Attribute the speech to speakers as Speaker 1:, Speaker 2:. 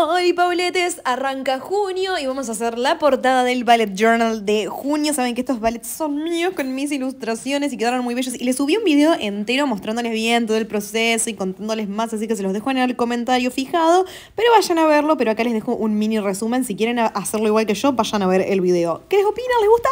Speaker 1: Hoy, Pauletes, arranca junio y vamos a hacer la portada del Ballet Journal de junio. Saben que estos ballets son míos con mis ilustraciones y quedaron muy bellos. Y les subí un video entero mostrándoles bien todo el proceso y contándoles más, así que se los dejo en el comentario fijado. Pero vayan a verlo, pero acá les dejo un mini resumen. Si quieren hacerlo igual que yo, vayan a ver el video. ¿Qué les opina? ¿Les gusta?